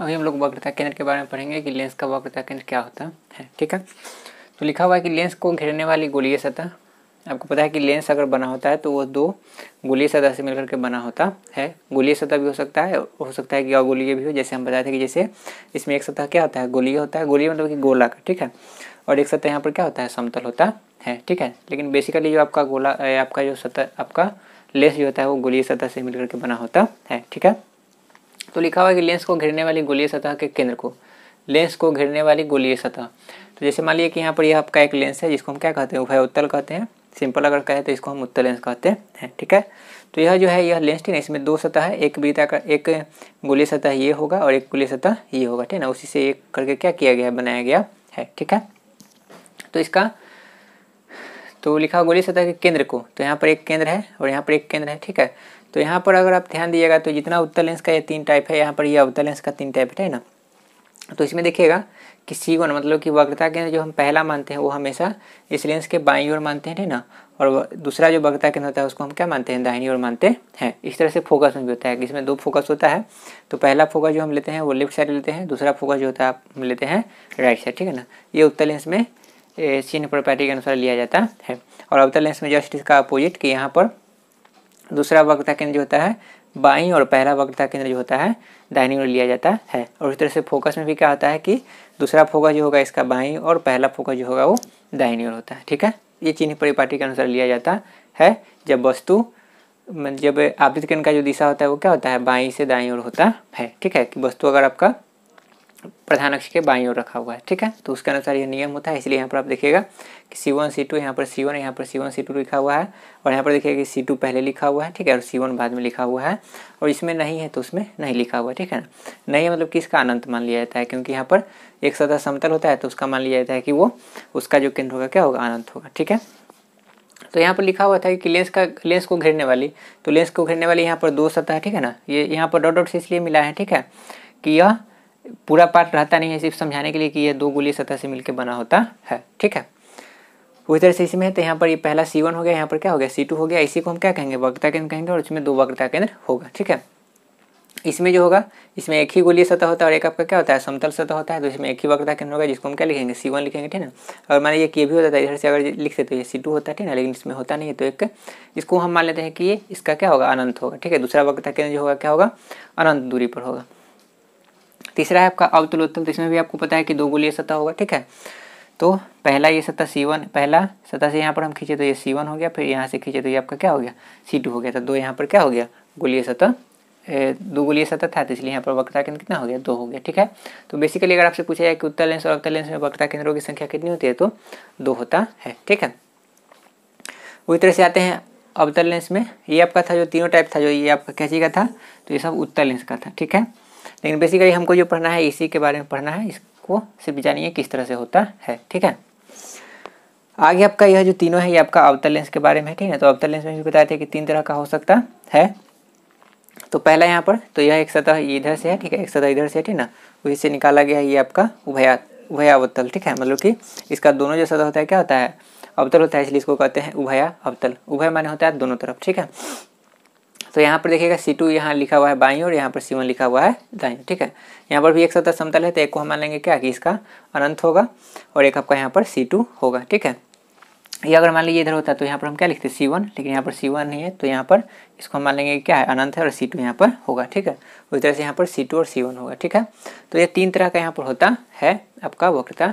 अभी हम लोग वक्रता केंद्र के बारे में पढ़ेंगे कि लेंस का वक्रता केंद्र क्या होता है ठीक है तो लिखा हुआ है कि लेंस को घेरने वाली गोलीय सतह आपको पता है कि लेंस अगर बना होता है तो वो दो गोलीय सतह से मिलकर के बना होता है गोलीय सतह भी हो सकता है हो सकता है कि अगोलीय भी हो जैसे हम बताए थे कि जैसे इसमें एक सतह क्या होता है गोलीय होता है गोलीय मतलब कि गोला का ठीक है और एक सतह यहाँ पर क्या होता है समतल होता है ठीक है लेकिन बेसिकली जो आपका गोला आपका जो सतह आपका लेंस जो होता है वो गोलीय सतह से मिलकर के बना होता है ठीक है तो लिखा हुआ है कि लेंस को घेरने वाली गोलीय सतह के केंद्र को लेंस को घेरने वाली गोलीय सतह तो जैसे मान लीजिए कि यहाँ पर यह आपका एक लेंस है जिसको हम क्या कहते हैं उभय उत्तल कहते हैं सिंपल अगर कहें तो इसको हम उत्तल लेंस कहते हैं ठीक है तो यह जो है यह लेंस ठीक है इसमें दो सतह है एक बीता वृत्ताकार एक गोली सतह ये होगा और एक गोली सतह ये होगा ठीक है ना उसी से एक करके क्या किया गया बनाया गया है ठीक है तो इसका तो लिखा गोली सतह के केंद्र को तो यहाँ पर एक केंद्र है और यहाँ पर एक केंद्र है ठीक है तो यहाँ पर अगर आप ध्यान दिएगा तो जितना उत्तर लेंस का ये तीन टाइप है यहाँ पर ये अवतल लेंस का तीन टाइप है ना तो इसमें देखिएगा कि सी वन मतलब कि वक्रता केंद्र जो हम पहला मानते हैं वो हमेशा इस लेंस के बाईं ओर मानते हैं ना और दूसरा जो वक्रता केंद्र होता है उसको हम क्या मानते हैं दाहिनी ओर मानते हैं इस तरह से फोकस में भी होता है इसमें दो फोकस होता है तो पहला फोकस जो हम लेते हैं वो लेफ्ट साइड लेते हैं दूसरा फोकस जो होता है हम लेते हैं राइट साइड ठीक है ना ये उत्तर लेंस में सीन प्रॉपर्टी के अनुसार लिया जाता है और अवतर लेंस में जस्ट इसका अपोजिट कि यहाँ पर दूसरा वक्रता केंद्र जो होता है बाई और पहला वक्ता केंद्र जो होता है दाहिनी ओर लिया जाता है और इस तरह से फोकस में भी क्या होता है कि दूसरा फोकस जो होगा इसका बाई और पहला फोकस जो होगा वो दाहिनी ओर होता है ठीक है ये चिन्ह परिपाटी के अनुसार लिया जाता है जब वस्तु जब आपतित केंद्र का जो दिशा होता है वो क्या होता है बाई से दाई ओर होता है ठीक है कि वस्तु अगर आपका प्रधान अक्ष के बाई ओर रखा हुआ है ठीक है तो उसके अनुसार यह नियम होता है इसलिए यहाँ पर आप देखिएगा कि सी वन सी टू यहाँ पर सी वन यहाँ पर सी वन सी टू लिखा हुआ है और यहाँ पर देखिएगा कि सी टू पहले लिखा हुआ है ठीक है और सी वन बाद में लिखा हुआ है और इसमें नहीं है तो उसमें नहीं लिखा हुआ है ठीक है ना नहीं है मतलब कि इसका अनंत मान लिया जाता है क्योंकि यहाँ पर एक सतह समतल होता है तो उसका मान लिया जाता है कि वो उसका जो केंद्र होगा क्या होगा अनंत होगा ठीक है तो यहाँ पर लिखा हुआ था कि लेंस का लेंस को घेरने वाली तो लेंस को घेरने वाली यहाँ पर दो सतह ठीक है ना ये यहाँ पर डॉट डॉट से इसलिए मिला है ठीक है कि यह पूरा पार्ट रहता नहीं है सिर्फ समझाने के लिए कि ये दो गोलीय सतह से मिलकर बना होता है ठीक है उसी तरह से इसमें है तो यहाँ पर ये पहला सी वन हो गया यहाँ पर क्या हो गया सी टू हो गया इसी को हम क्या कहेंगे वक्ता केंद्र कहेंगे और इसमें दो वक्ता केंद्र होगा ठीक है इसमें जो होगा इसमें एक ही गोलीय सतह होता है और एक आपका क्या होता है समतल सतह होता है तो इसमें एक ही वक्ता केंद्र होगा जिसको हम क्या लिखेंगे सी वन लिखेंगे ठीक है ना और मान लीजिए ये भी होता था इधर से अगर लिखते तो ये सी टू होता है ठीक है लेकिन इसमें होता नहीं है तो एक इसको हम मान लेते हैं कि ये इसका क्या होगा अनंत होगा ठीक है दूसरा वक्ता केंद्र जो होगा क्या होगा अनंत दूरी पर होगा तीसरा है आपका अवतलोत्तल तो इसमें भी आपको पता है कि दो गोलीय सतह होगा ठीक है तो पहला ये सतह सी वन पहला सतह से यहाँ पर हम खींचे तो ये सी वन हो गया फिर यहाँ से खींचे तो ये आपका क्या हो गया सी टू हो गया तो दो यहाँ पर क्या हो गया गोलीय सतह दो गोलीय सतह था तो इसलिए यहाँ पर वक्रता केंद्र कितना हो गया दो हो गया ठीक है तो बेसिकली अगर आपसे पूछा जाए कि उत्तर लेंस और अवतल लेंस में वक्रता केंद्रों की संख्या कितनी होती है तो दो होता है ठीक है उसी तरह से आते हैं अवतल लेंस में ये आपका था जो तीनों टाइप था जो ये आपका कैची का था तो ये सब उत्तर लेंस का था ठीक है लेकिन बेसिकली हमको जो पढ़ना है इसी के बारे में पढ़ना है इसको सिर्फ जानिए किस तरह से होता है ठीक है आगे आपका यह जो तीनों है ये आपका अवतल लेंस के बारे में है ठीक है तो अवतल लेंस में भी बताए थे कि तीन तरह का हो सकता है तो पहला यहाँ पर तो यह एक सतह इधर से है ठीक है एक सतह इधर से है ठीक ना वही से निकाला गया है ये आपका उभया उभयावतल ठीक है मतलब कि इसका दोनों जो सतह होता है क्या होता है अवतल होता है इसलिए इसको कहते हैं उभया अवतल उभय माने होता है दोनों तरफ ठीक है तो यहाँ पर देखिएगा सी टू यहाँ लिखा हुआ है बाई और यहाँ पर सी वन लिखा हुआ है दाई ठीक है यहाँ पर भी एक सतह समतल है तो एक को हम मान लेंगे क्या कि इसका अनंत होगा और एक आपका यहाँ पर सी टू होगा ठीक है ये अगर मान लीजिए इधर होता तो यहाँ पर हम क्या लिखते सी वन लेकिन यहाँ पर सी वन नहीं है तो यहाँ पर इसको हम मान लेंगे क्या है अनंत है और सी टू यहाँ पर होगा ठीक है उस तरह से यहाँ पर सी टू और सी वन होगा ठीक है तो ये तीन तरह का यहाँ पर होता है आपका वक्रता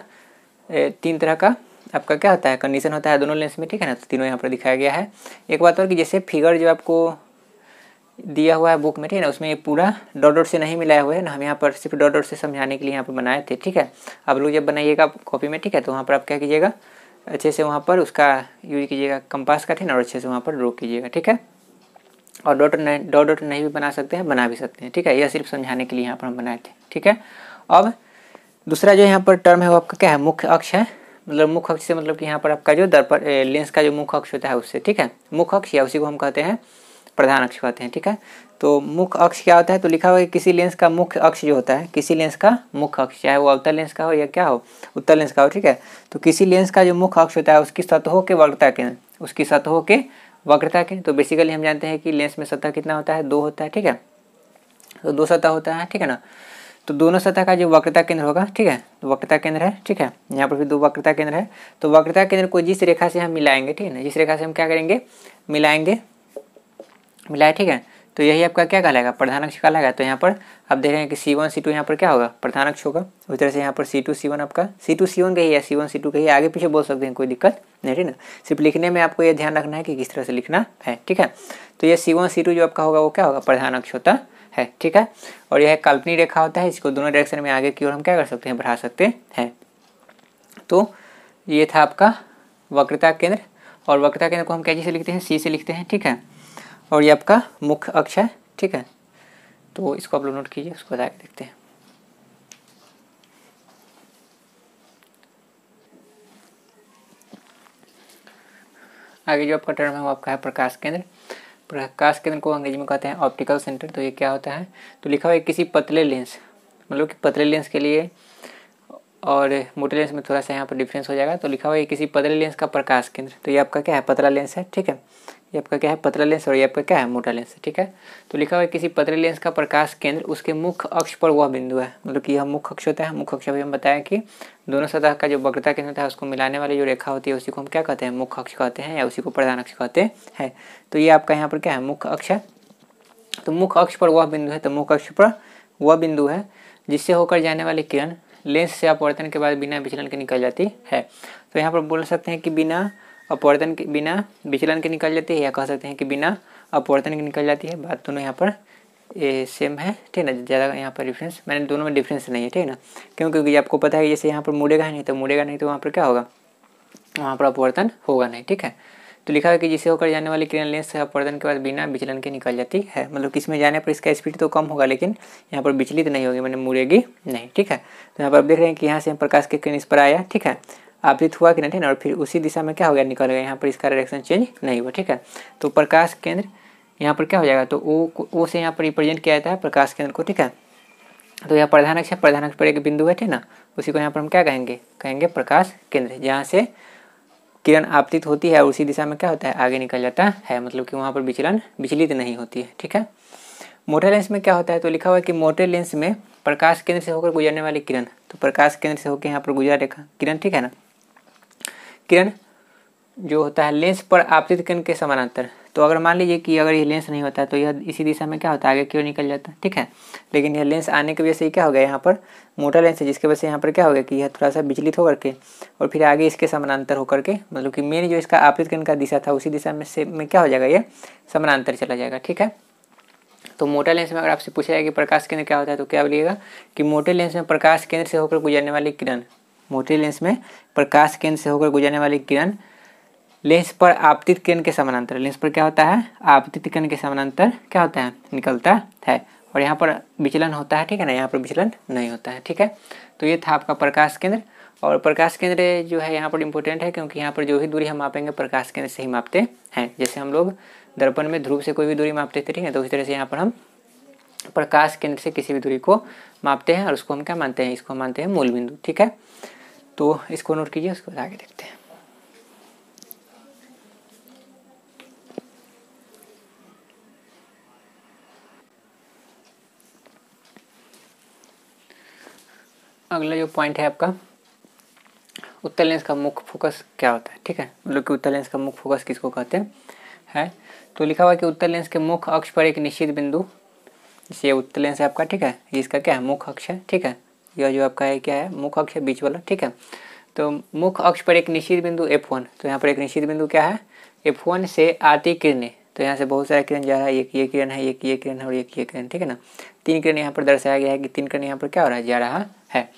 तीन तरह का आपका क्या होता है कंडीशन होता है दोनों लेंस में ठीक है ना तो तीनों यहाँ पर दिखाया गया है एक बात और कि जैसे फिगर जो आपको दिया हुआ है बुक में ठीक है ना उसमें ये पूरा डॉट डॉट से नहीं मिलाया हुआ है ना हम यहाँ पर सिर्फ डॉट डॉट से समझाने के लिए यहाँ पर बनाए थे ठीक है आप लोग जब बनाइएगा कॉपी में ठीक है तो वहाँ पर आप क्या कीजिएगा अच्छे से वहाँ पर उसका यूज कीजिएगा कंपास का ठीक है और अच्छे से वहाँ पर ड्रो कीजिएगा ठीक है और डॉट डॉट डॉट नहीं भी बना सकते हैं बना भी सकते हैं ठीक है यह सिर्फ समझाने के लिए यहाँ पर हम बनाए थे ठीक है अब दूसरा जो यहाँ पर टर्म है वो आपका क्या है मुख्य अक्ष है मतलब मुख्य अक्ष से मतलब कि यहाँ पर आपका जो दर्पण लेंस का जो मुख्य अक्ष होता है उससे ठीक है मुख्य अक्ष या उसी को हम कहते हैं प्रधान अक्ष कहते हैं ठीक है तो मुख्य अक्ष क्या होता है तो लिखा हुआ है कि किसी लेंस का मुख्य अक्ष जो होता है किसी लेंस का मुख्य अक्ष चाहे वो अवतल लेंस का हो या क्या हो उत्तर लेंस का हो ठीक है तो किसी लेंस का जो मुख्य अक्ष होता है उसकी सतहों के वक्रता के उसकी सतहों के वक्रता के तो बेसिकली हम जानते हैं कि लेंस में सतह कितना होता है दो होता है ठीक है तो दो सतह होता है ठीक है ना तो दोनों सतह का जो वक्रता केंद्र होगा ठीक है तो वक्रता केंद्र है ठीक है यहाँ पर भी दो वक्रता केंद्र है तो वक्रता केंद्र को जिस रेखा से हम मिलाएंगे ठीक है ना जिस रेखा से हम क्या करेंगे मिलाएंगे मिला है ठीक है तो यही आपका क्या कहलाएगा प्रधानाक्ष कहलाएगा तो यहाँ पर आप देख रहे हैं कि सी वन सी टू यहाँ पर क्या होगा प्रधानाक्ष होगा उस तरह से यहाँ पर सी टू सी वन आपका सी टू सी वन कही है सी वन सी टू कही आगे पीछे बोल सकते हैं कोई दिक्कत नहीं ठीक ना सिर्फ लिखने में आपको ये ध्यान रखना है कि किस तरह से लिखना है ठीक है तो ये सी वन सी टू जो आपका होगा वो क्या होगा अक्ष होता है ठीक है और यह काल्पनिक रेखा होता है इसको दोनों डायरेक्शन में आगे की ओर हम क्या कर सकते हैं बढ़ा सकते हैं तो ये था आपका वक्रता केंद्र और वक्रता केंद्र को हम कैसे लिखते हैं सी से लिखते हैं ठीक है और ये आपका मुख्य अक्ष है ठीक है तो इसको आप लोग नोट कीजिए उसको बता के देखते हैं आगे जो आपका टर्म है वो आपका है प्रकाश केंद्र प्रकाश केंद्र को अंग्रेजी में कहते हैं ऑप्टिकल सेंटर तो ये क्या होता है तो लिखा हुआ है किसी पतले लेंस मतलब कि पतले लेंस के लिए और मोटे लेंस में थोड़ा सा यहाँ पर डिफरेंस हो जाएगा तो लिखा हुआ है किसी पतले लेंस का प्रकाश केंद्र तो ये आपका क्या है पतला लेंस है ठीक है ये आपका क्या है पतला लेंस और ये आपका क्या है मोटा लेंस ठीक है तो लिखा हुआ है किसी पतले लेंस का प्रकाश केंद्र उसके मुख्य अक्ष पर वह बिंदु है मतलब कि यह मुख्य अक्ष होता है मुख्य अक्ष अभी हम बताया कि दोनों सतह का जो वक्रता केंद्र था उसको मिलाने वाली जो रेखा होती है उसी को हम क्या कहते हैं मुख्य अक्ष कहते हैं या उसी को प्रधान अक्ष कहते हैं तो ये आपका यहाँ पर क्या है मुख्य अक्ष है तो मुख्य अक्ष पर वह बिंदु है तो मुख्य अक्ष पर वह बिंदु है जिससे होकर जाने वाली किरण लेंस से अपवर्तन के बाद बिना विचलन के निकल जाती है तो यहाँ पर बोल सकते हैं कि बिना अपवर्तन के बिना विचलन के निकल जाती है या कह सकते हैं कि बिना अपवर्तन के निकल जाती है बात दोनों यहाँ पर ये सेम है ठीक है ना ज़्यादा यहाँ पर डिफरेंस मैंने दोनों में डिफरेंस नहीं है ठीक है ना क्यों क्योंकि आपको पता है जैसे यहाँ पर मुड़ेगा नहीं तो मुड़ेगा नहीं तो वहाँ पर क्या होगा वहाँ पर अपवर्तन होगा नहीं ठीक है तो लिखा है कि जिसे होकर जाने वाली किरण लेंस से अपवर्तन के बाद बिना विचलन के निकल जाती है मतलब किस में जाने पर इसका स्पीड तो कम होगा लेकिन यहाँ पर विचलित नहीं होगी मैंने मतलब मुड़ेगी नहीं ठीक है तो यहाँ पर आप देख रहे हैं कि यहाँ से प्रकाश के किरण इस पर आया ठीक है आपतित तो हुआ कि ठीक और फिर उसी दिशा में क्या हो गया निकल गया यहाँ पर इसका डायरेक्शन चेंज नहीं हुआ ठीक है तो प्रकाश केंद्र यहाँ पर क्या हो जाएगा तो ओ ओ से यहाँ पर रिप्रेजेंट किया जाता है प्रकाश केंद्र को ठीक है तो यहाँ प्रधान अक्ष प्रधान अक्ष पर एक बिंदु है ठीक ना उसी को यहाँ पर हम क्या कहेंगे कहेंगे प्रकाश केंद्र जहाँ से किरण आपतित होती है और उसी दिशा में क्या होता है आगे निकल जाता है मतलब कि वहाँ पर विचलन विचलित नहीं होती है ठीक है मोटर लेंस में क्या होता है तो लिखा हुआ है कि मोटर लेंस में प्रकाश केंद्र से होकर गुजरने वाली किरण तो प्रकाश केंद्र से होकर यहाँ पर गुजरा रेखा किरण ठीक है ना किरण जो होता है लेंस पर आपतित किरण के समानांतर तो अगर मान लीजिए कि अगर ये लेंस नहीं होता तो यह इसी दिशा में क्या होता आगे क्यों निकल जाता ठीक है लेकिन यह लेंस आने की वजह से क्या हो गया यहाँ पर मोटा लेंस है जिसके वजह से यहाँ पर क्या हो गया कि यह थोड़ा सा विचलित होकर के और फिर आगे इसके समानांतर होकर के मतलब कि मेन जो इसका आपतित किरण का दिशा था उसी दिशा में से में क्या हो जाएगा ये समानांतर चला जाएगा ठीक है तो मोटे लेंस में अगर आपसे पूछा जाए कि प्रकाश केंद्र क्या होता है तो क्या बोलिएगा कि मोटे लेंस में प्रकाश केंद्र से होकर गुजरने वाली किरण मोटे लेंस में प्रकाश केंद्र से होकर गुजरने वाली किरण लेंस पर आपतित किरण के समानांतर लेंस पर क्या होता है आपतित किरण के समानांतर क्या होता है निकलता है और यहाँ पर विचलन होता है ठीक है ना यहाँ पर विचलन नहीं होता है ठीक है तो ये था आपका प्रकाश केंद्र और प्रकाश केंद्र जो है यहाँ पर इम्पोर्टेंट है क्योंकि यहाँ पर जो भी दूरी हम मापेंगे प्रकाश केंद्र से ही मापते हैं जैसे हम लोग दर्पण में ध्रुव से कोई भी दूरी मापते थे ठीक है तो उसी तरह से यहाँ पर हम प्रकाश केंद्र से किसी भी दूरी को मापते हैं और उसको हम क्या मानते हैं इसको मानते हैं मूल बिंदु ठीक है तो इसको नोट कीजिए उसके बाद आगे देखते हैं अगला जो पॉइंट है आपका उत्तर लेंस का मुख्य फोकस क्या होता है ठीक है मतलब कि उत्तर लेंस का मुख्य फोकस किसको कहते हैं है तो लिखा हुआ कि उत्तर लेंस के मुख्य अक्ष पर एक निश्चित बिंदु जैसे उत्तर लेंस है आपका ठीक है इसका क्या है मुख्य अक्ष है ठीक है यह जो आपका है क्या है मुख अक्ष है बीच वाला ठीक है तो मुख अक्ष पर एक निश्चित बिंदु एफ वन तो यहाँ पर एक निश्चित बिंदु क्या है एफ वन से आती किरणें तो यहाँ से बहुत सारा किरण जा रहा है एक ये किरण है एक ये किरण है और एक ये किरण ठीक है ना तीन किरण यहाँ पर दर्शाया गया है कि तीन किरण यहाँ पर क्या हो रहा है जा रहा है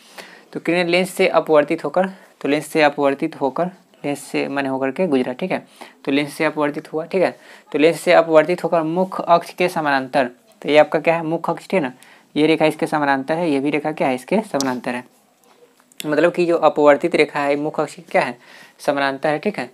तो किरण लेंस से अपवर्तित होकर तो लेंस से अपवर्तित होकर लेंस से मैंने होकर के गुजरा ठीक है तो लेंस से अपवर्तित हुआ ठीक है तो लेंस से अपवर्तित होकर मुख्य अक्ष के समानांतर तो ये आपका क्या है मुख्य अक्ष ठीक है ना ये रेखा इसके समानांतर है ये भी रेखा क्या है इसके समानांतर है मतलब कि जो अपवर्तित रेखा है मुख्य अक्ष क्या है समानांतर है ठीक है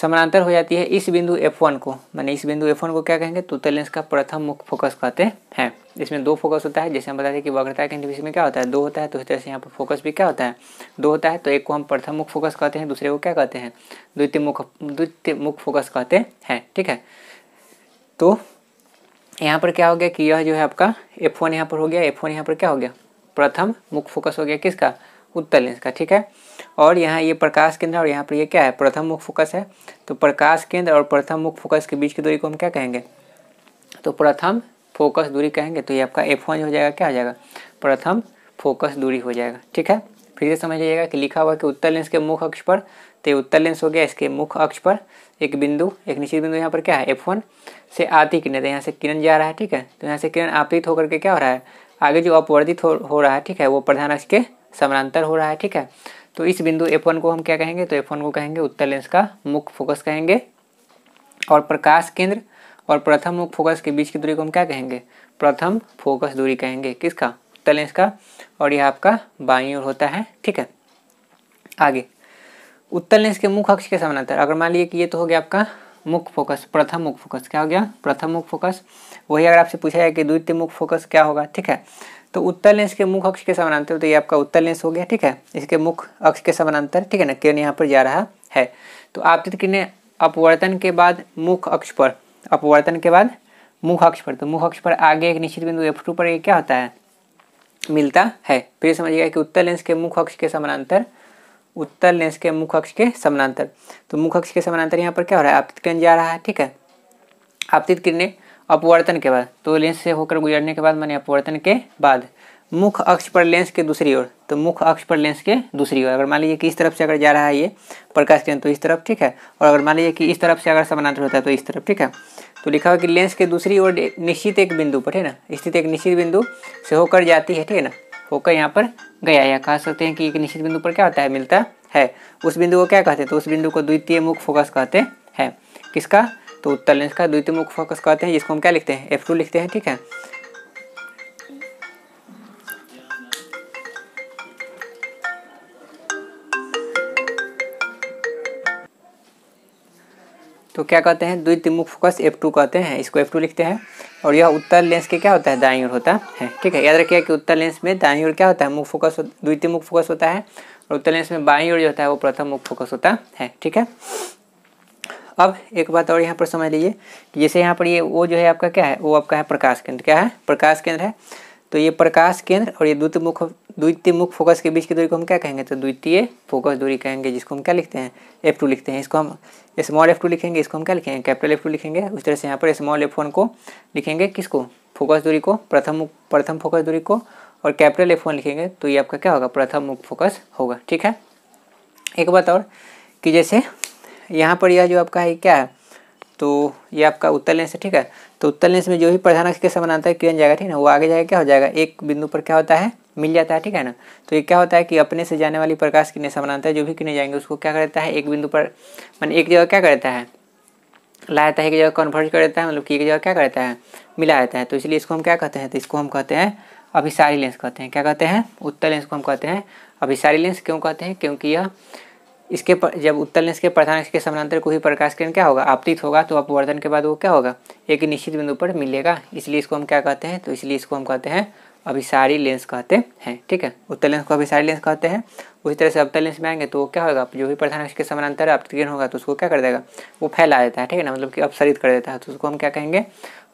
समानांतर हो जाती है इस बिंदु F1 को मैंने इस बिंदु F1 को क्या कहेंगे तुतल लेंस का प्रथम मुख्य फोकस कहते हैं इसमें दो फोकस होता है जैसे हम बताते हैं कि वक्रता के बीच में क्या होता है दो होता है तो इस तरह से यहाँ पर फोकस भी क्या होता है दो होता है तो एक को हम प्रथम मुख्य फोकस कहते हैं दूसरे को क्या कहते हैं द्वितीय मुख द्वितीय मुख्य फोकस कहते हैं ठीक है तो यहाँ पर क्या हो गया कि यह जो है आपका एफ वन यहाँ पर हो गया एफ वन यहाँ पर क्या हो गया प्रथम मुख्य फोकस हो गया किसका उत्तर लेंस का ठीक है और यहाँ ये प्रकाश केंद्र और यहाँ पर ये क्या है प्रथम मुख फोकस है तो प्रकाश केंद्र और प्रथम मुख फोकस के बीच की दूरी को हम क्या कहेंगे तो प्रथम फोकस दूरी कहेंगे तो ये आपका एफ वन हो जाएगा क्या हो जाएगा प्रथम फोकस दूरी हो जाएगा ठीक है फिर से समझिएगा कि लिखा हुआ कि उत्तर लेंस के मुख अक्ष पर तो उत्तर लेंस हो गया इसके मुख अक्ष पर एक बिंदु एक निश्चित बिंदु यहाँ पर क्या है एफ वन से आती किरण तो यहाँ से किरण जा रहा है ठीक है तो यहाँ से किरण आपतित होकर के क्या हो रहा है आगे जो अपवर्धित हो, हो रहा है ठीक है वो प्रधान अक्ष के समानांतर हो रहा है ठीक है तो इस बिंदु एफ वन को हम क्या कहेंगे तो एफ वन को कहेंगे उत्तर लेंस का मुख्य फोकस कहेंगे और प्रकाश केंद्र और प्रथम मुख्य फोकस के बीच की दूरी को हम क्या कहेंगे प्रथम फोकस दूरी कहेंगे किसका तल है इसका और यह आपका बाई ओर होता है ठीक है आगे उत्तल ने इसके मुख अक्ष के समानांतर अगर मान लीजिए कि ये तो हो गया आपका मुख फोकस प्रथम मुख फोकस क्या हो गया प्रथम मुख फोकस वही अगर आपसे पूछा जाए कि द्वितीय मुख फोकस क्या होगा ठीक है तो उत्तल ने इसके मुख अक्ष के समानांतर तो ये आपका उत्तल लेंस हो गया ठीक है इसके मुख अक्ष के समानांतर ठीक है ना किरण यहाँ पर जा रहा है तो आपतित किरणें अपवर्तन के बाद मुख अक्ष पर अपवर्तन के बाद मुख अक्ष पर तो मुख अक्ष पर आगे एक निश्चित बिंदु एफ टू पर ये क्या होता है मिलता है फिर समझिएगा कि उत्तर लेंस के मुख अक्ष के समानांतर उत्तर लेंस के मुख अक्ष के समानांतर तो मुख अक्ष के समानांतर यहाँ पर क्या हो रहा है आपतित किरण जा रहा है ठीक है आपतित किरणें अपवर्तन के बाद तो लेंस से होकर गुजरने के बाद मैंने अपवर्तन के बाद मुख अक्ष पर लेंस के दूसरी ओर तो मुख अक्ष पर लेंस के दूसरी ओर अगर मान लीजिए कि इस तरफ से अगर जा रहा है ये प्रकाश किरण तो इस तरफ ठीक है और अगर मान लीजिए कि इस तरफ से अगर समानांतर होता है तो इस तरफ ठीक है तो लिखा हुआ कि लेंस के दूसरी ओर निश्चित एक बिंदु पर है ना स्थित एक निश्चित बिंदु से होकर जाती है ठीक है ना होकर यहाँ पर गया या कह सकते हैं कि एक निश्चित बिंदु पर क्या होता है मिलता है उस बिंदु को क्या कहते हैं तो उस बिंदु को द्वितीय मुख फोकस कहते हैं किसका तो उत्तर लेंस का द्वितीय मुख फोकस कहते हैं जिसको हम क्या लिखते हैं एफ लिखते हैं ठीक है तो क्या कहते हैं मुख फोकस एफ टू कहते हैं इसको एफ टू लिखते हैं और यह उत्तर लेंस के क्या होता है दाई ओर होता है ठीक है याद रखिए कि उत्तर लेंस में दाई ओर क्या होता है मुख फोकस मुख फोकस होता है और उत्तर लेंस में बाई ओर जो होता है वो प्रथम मुख फोकस होता है ठीक है अब एक बात और यहाँ पर समझ लीजिए जैसे यहाँ पर ये वो जो है आपका क्या है वो आपका है प्रकाश केंद्र क्या है प्रकाश केंद्र है तो ये प्रकाश केंद्र और ये द्वितीय मुख द्वितीय मुख फोकस के बीच की दूरी को हम क्या कहेंगे तो द्वितीय फोकस दूरी कहेंगे जिसको हम क्या लिखते हैं एफ टू लिखते हैं इसको हम स्मॉल एफ टू लिखेंगे इसको हम क्या लिखेंगे कैपिटल एफ टू लिखेंगे उस तरह से यहाँ पर स्मॉल एफ वन को लिखेंगे किसको फोकस दूरी को प्रथम प्रथम फोकस दूरी को और कैपिटल एफ वन लिखेंगे तो ये आपका क्या होगा प्रथम मुख फोकस होगा ठीक है एक बात और कि जैसे यहाँ पर यह जो आपका है क्या है तो ये आपका उत्तर लेंस है ठीक है तो उत्तल लेंस में जो भी प्रधान अक्ष के समानांतर किरण जाएगा ठीक है ना वो आगे जाएगा क्या हो जाएगा एक बिंदु पर क्या होता है मिल जाता है ठीक है ना तो ये क्या होता है कि अपने से जाने वाली प्रकाश किरण समानांतर जो भी किरण जाएंगे उसको क्या करता है एक बिंदु पर मैंने एक जगह क्या करता है लाता है एक जगह कन्वर्ट कर देता है मतलब कि एक जगह क्या करता है मिला रहता है तो इसलिए इसको हम क्या कहते हैं तो इसको हम कहते हैं अभिसारी लेंस कहते हैं क्या कहते हैं उत्तर लेंस को हम कहते हैं अभिसारी लेंस क्यों कहते हैं क्योंकि यह इसके पर, जब उत्तल लेंस के प्रधान अक्ष के समानांतर को ही प्रकाश किरण क्या होगा आपतित होगा तो अपवर्धन के बाद वो क्या होगा एक निश्चित बिंदु पर मिलेगा इसलिए इसको हम क्या कहते हैं तो इसलिए इसको हम कहते हैं अभिसारी लेंस कहते हैं ठीक है उत्तल लेंस को अभिसारी लेंस कहते हैं उसी तरह से अवतल लेंस में आएंगे तो वो क्या होगा जो भी प्रधान अक्ष के समानांतर आपतित किरण होगा तो उसको क्या कर देगा वो फैला देता है ठीक है ना मतलब कि अपसरित कर देता है तो उसको हम क्या कहेंगे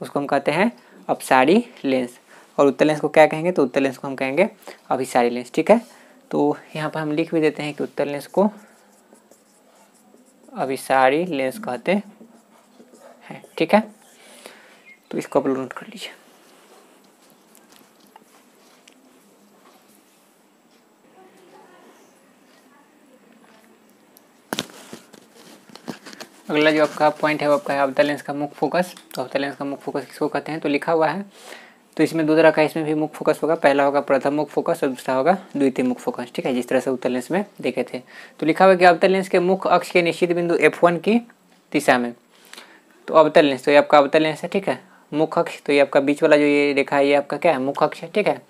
उसको हम कहते हैं अपसारी लेंस और उत्तर लेंस को क्या कहेंगे तो उत्तर लेंस को हम कहेंगे अभिसारी लेंस ठीक है तो यहाँ पर हम लिख भी देते हैं कि उत्तर लेंस को अभिसारी लेंस कहते हैं ठीक है तो इसको आप नोट कर लीजिए अगला जो आपका पॉइंट है वो आपका है अवतल लेंस का मुख्य फोकस तो अवतल लेंस का मुख्य फोकस किसको कहते हैं तो लिखा हुआ है तो इसमें दो तरह का इसमें भी मुख्य फोकस होगा पहला होगा प्रथम मुख्य फोकस और दूसरा होगा द्वितीय मुख फोकस ठीक है जिस तरह से उत्तर लेंस में देखे थे तो लिखा हुआ कि अवतर लेंस के मुख्य अक्ष के निश्चित बिंदु एफ वन की दिशा में तो अवतल लेंस तो ये आपका अवतल लेंस है ठीक है मुख्य अक्ष तो ये आपका बीच वाला जो ये रेखा है ये आपका क्या है मुख्य अक्ष है ठीक है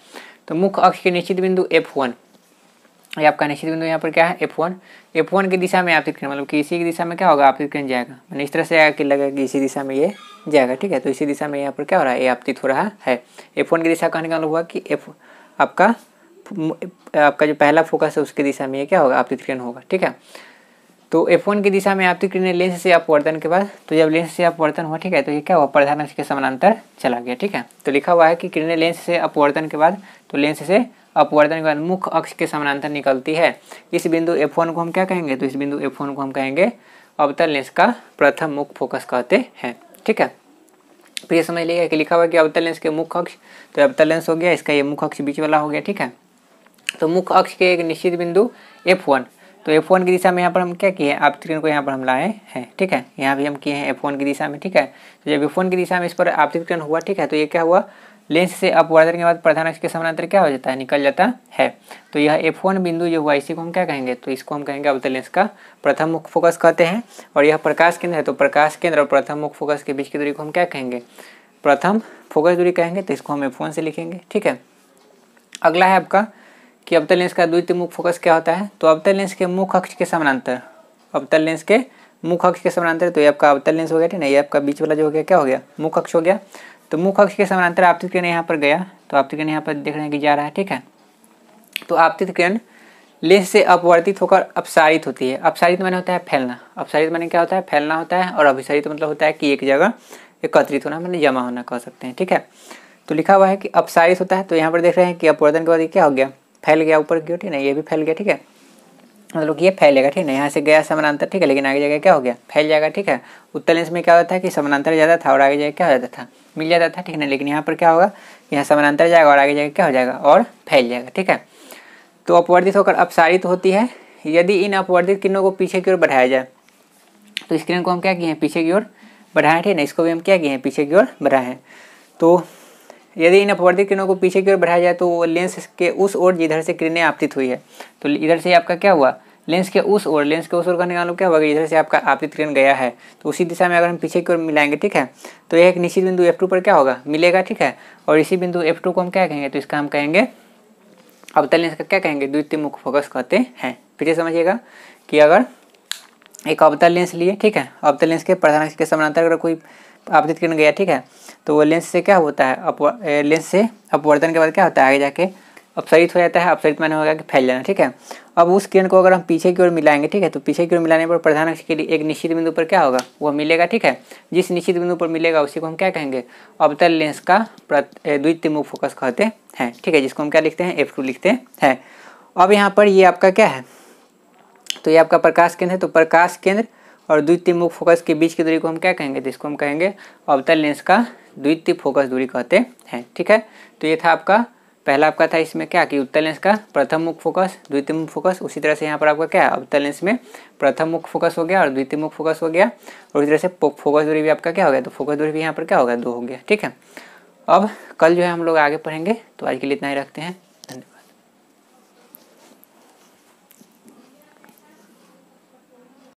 तो मुख्य अक्ष के निश्चित बिंदु एफ वन ये आपका निश्चित बिंदु यहाँ पर क्या है एफ वन एफ वन की दिशा में आपतित किरण मतलब कि इसी की दिशा में क्या होगा आपतित किरण जाएगा मैंने मतलब इस तरह से आया कि लगा कि इसी दिशा में ये जाएगा ठीक है तो इसी दिशा में यहाँ पर क्या हो रहा है ये आपतित हो रहा है एफ वन की दिशा कहने का मतलब हुआ कि एफ आपका आपका जो पहला फोकस है उसकी दिशा में ये क्या होगा आपतित किरण होगा ठीक है तो एफ वन की दिशा में आपतित किरण लेंस से वर्तन के बाद तो जब लेंस से वर्तन हुआ ठीक है तो ये क्या हुआ प्रधान अक्ष के समानांतर चला गया ठीक है तो लिखा हुआ है कि किरण लेंस से अपवर्तन के बाद तो लेंस से अपवर्धन के बाद मुख्य अक्ष के समानांतर निकलती है इस बिंदु एफ को हम क्या कहेंगे तो इस बिंदु एफ को हम कहेंगे अवतल लेंस का प्रथम मुख्य फोकस कहते हैं ठीक है फिर तो समझ लीजिए कि लिखा हुआ कि अवतल लेंस के मुख्य अक्ष तो अवतल लेंस हो गया इसका ये मुख्य अक्ष बीच वाला हो गया ठीक है तो मुख्य अक्ष के एक निश्चित बिंदु एफ वन तो एफ वन की दिशा में यहाँ पर हम क्या किए हैं आप किरण को यहाँ पर हम लाए हैं ठीक है यहाँ भी हम किए हैं एफ वन की दिशा में ठीक है तो जब एफ वन की दिशा में इस पर आप किरण हुआ ठीक है तो ये क्या हुआ लेंस से अपवर्धन के बाद प्रधान अक्ष के समानांतर क्या हो जाता है निकल जाता है तो यह एफ वन बिंदु जो हुआ इसी को हम क्या कहेंगे तो इसको हम कहेंगे अवतल लेंस का प्रथम मुख्य फोकस कहते हैं और यह प्रकाश केंद्र है तो प्रकाश केंद्र और प्रथम मुख्य फोकस के बीच की दूरी को हम क्या कहेंगे प्रथम फोकस दूरी कहेंगे तो इसको हम एफ से लिखेंगे ठीक है अगला है आपका कि अवतल लेंस का द्वितीय मुख्य फोकस क्या होता है तो अवतल लेंस के मुख्य अक्ष के समानांतर अवतल लेंस के मुख्य अक्ष के समानांतर तो ये आपका अवतल लेंस हो गया ठीक है ये आपका बीच वाला जो हो गया क्या हो गया मुख्य अक्ष हो गया तो मुख अक्ष के समानांतर आपतित किरण यहाँ पर गया तो आपतित किरण यहाँ पर देख रहे हैं कि जा रहा है ठीक है तो आपतित किरण लेंस से अपवर्तित होकर अपसारित होती है अपसारित मैंने होता है फैलना अपसारित मैंने क्या होता है फैलना होता है और अभिसारित मतलब होता है कि एक जगह एकत्रित होना मैंने मतलब जमा होना कह सकते हैं ठीक है तो लिखा हुआ है कि अपसारित होता है तो यहाँ पर देख रहे हैं कि अपवर्तन के बाद क्या हो गया फैल गया ऊपर की ओर ठीक है ये भी फैल गया ठीक है मतलब ये फैलेगा ठीक है यहाँ से गया समानांतर ठीक है लेकिन आगे जगह क्या हो गया फैल जाएगा ठीक है उत्तर लेंस में क्या होता था कि समानांतर जाता था और आगे जगह क्या हो जाता था मिल जाता था ठीक है ना लेकिन यहाँ पर क्या होगा यहाँ समानांतर जाएगा और आगे जगह क्या हो जाएगा और फैल जाएगा ठीक है तो अपवर्धित होकर अपसारित होती है यदि इन अपवर्धित किरणों को पीछे की ओर बढ़ाया जाए तो इस किरण को हम क्या किए हैं पीछे की ओर बढ़ाएं ठीक है ना इसको भी हम क्या किए हैं पीछे की ओर बढ़ाएं तो यदि इन अपवर्धित किरणों को पीछे की ओर बढ़ाया जाए तो लेंस के उस ओर जिधर से किरणें आपतित हुई है तो इधर से आपका क्या हुआ लेंस के उस ओर लेंस के उस ओर का निकाल क्या होगा इधर से आपका आपतित किरण गया है तो उसी दिशा में अगर हम पीछे की ओर मिलाएंगे ठीक है तो एक निश्चित बिंदु एफ पर क्या होगा मिलेगा ठीक है और इसी बिंदु एफ को हम क्या कहेंगे तो इसका हम कहेंगे अवतल लेंस का क्या कहेंगे द्वितीय मुख फोकस कहते हैं फिर से समझिएगा कि अगर एक अवतल लेंस लिए ठीक है अवतल लेंस के प्रधान के समानांतर अगर कोई आपतित किरण गया ठीक है तो वो लेंस से क्या होता है अपवर लेंस से अपवर्तन के बाद क्या होता है आगे जाके अपसरित हो जाता है अपसरित मैंने होगा कि फैल जाना ठीक है अब उस किरण को अगर हम पीछे की ओर मिलाएंगे ठीक है तो पीछे की ओर मिलाने पर प्रधान अक्ष के लिए एक निश्चित बिंदु पर क्या होगा वह मिलेगा ठीक है जिस निश्चित बिंदु पर मिलेगा उसी को हम क्या कहेंगे अवतल लेंस का द्वितीय मुख फोकस कहते हैं ठीक है जिसको हम क्या लिखते हैं एफ लिखते हैं अब यहाँ पर ये आपका क्या है तो ये आपका प्रकाश केंद्र है तो प्रकाश केंद्र और द्वितीय मुख फोकस के बीच की दूरी को हम क्या कहेंगे तो इसको हम कहेंगे अवतल लेंस का द्वितीय फोकस दूरी कहते हैं ठीक है तो ये था आपका पहला आपका था इसमें क्या कि उत्तर लेंस का प्रथम मुख फोकस द्वितीय मुख फोकस उसी तरह से यहाँ पर आपका क्या उत्तर लेंस में प्रथम मुख फोकस हो गया और द्वितीय मुख फोकस हो गया और उसी तरह से फोकस दूरी भी आपका क्या हो गया तो फोकस दूरी भी यहाँ पर क्या हो गया दो हो गया ठीक है अब कल जो है हम लोग आगे पढ़ेंगे तो आज के लिए इतना ही रखते हैं